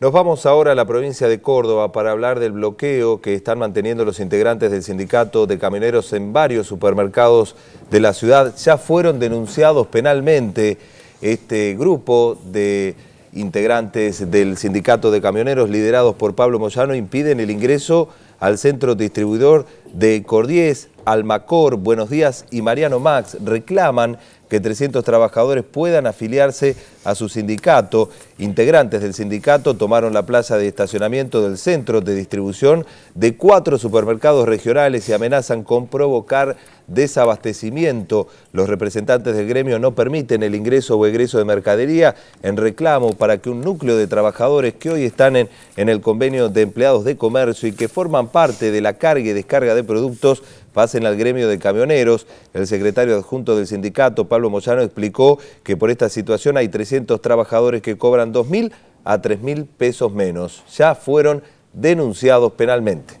Nos vamos ahora a la provincia de Córdoba para hablar del bloqueo que están manteniendo los integrantes del sindicato de camioneros en varios supermercados de la ciudad. Ya fueron denunciados penalmente este grupo de integrantes del sindicato de camioneros liderados por Pablo Moyano impiden el ingreso al centro distribuidor de Cordiez, Almacor, Buenos Días y Mariano Max reclaman que 300 trabajadores puedan afiliarse a su sindicato. Integrantes del sindicato tomaron la plaza de estacionamiento del centro de distribución de cuatro supermercados regionales y amenazan con provocar desabastecimiento. Los representantes del gremio no permiten el ingreso o egreso de mercadería en reclamo para que un núcleo de trabajadores que hoy están en, el convenio de empleados de comercio y que forman parte de la carga y descarga de productos pasen al gremio de camioneros. El secretario adjunto del sindicato, Pablo Moyano explicó que por esta situación hay 300 trabajadores que cobran 2.000 a 3.000 pesos menos. Ya fueron denunciados penalmente.